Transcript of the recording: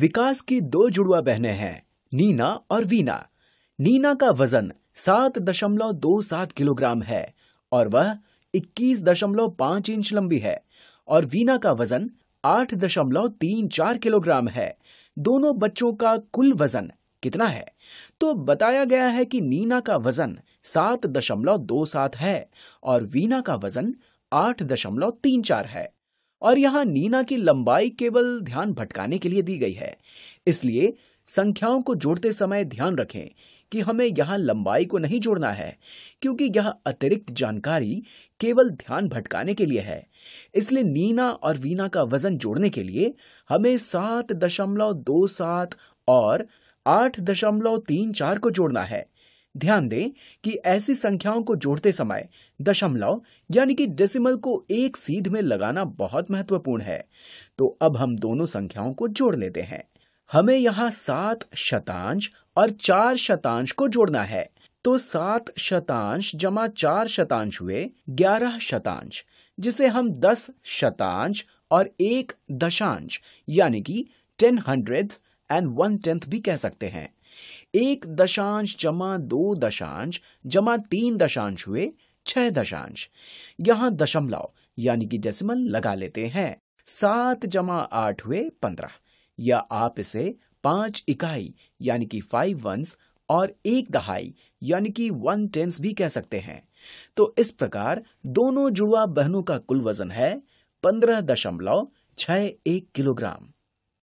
विकास की दो जुड़वा बहनें हैं नीना और वीना नीना का वजन सात दशमलव दो सात किलोग्राम है और वह इक्कीस दशमलव पांच इंच लंबी है और वीना का वजन आठ दशमलव तीन चार किलोग्राम है दोनों बच्चों का कुल वजन कितना है तो बताया गया है कि नीना का वजन सात दशमलव दो सात है और वीना का वजन आठ दशमलव तीन चार है और यहां नीना की लंबाई केवल ध्यान भटकाने के लिए दी गई है इसलिए संख्याओं को जोड़ते समय ध्यान रखें कि हमें यहां लंबाई को नहीं जोड़ना है क्योंकि यह अतिरिक्त जानकारी केवल ध्यान भटकाने के लिए है इसलिए नीना और वीना का वजन जोड़ने के लिए हमें सात दशमलव दो सात और आठ दशमलव तीन चार को जोड़ना है ध्यान दें कि ऐसी संख्याओं को जोड़ते समय दशमलव यानी कि डेसिमल को एक सीध में लगाना बहुत महत्वपूर्ण है तो अब हम दोनों संख्याओं को जोड़ लेते हैं हमें यहाँ सात शतांश और चार शतांश को जोड़ना है तो सात शतांश जमा चार शतांश हुए ग्यारह शतांश जिसे हम दस शतांश और एक दशांश यानी कि ten hundred and one tenth भी कह सकते हैं एक दशांश जमा दो दशांश जमा तीन दशांश हुए छह दशांश यहां दशमलव यानी कि डेसिमल लगा लेते हैं सात जमा आठ हुए पंद्रह या आप इसे पांच इकाई यानी कि फाइव वंस और एक दहाई यानी कि वन टेंस भी कह सकते हैं तो इस प्रकार दोनों जुड़वा बहनों का कुल वजन है पंद्रह दशमलव छह एक किलोग्राम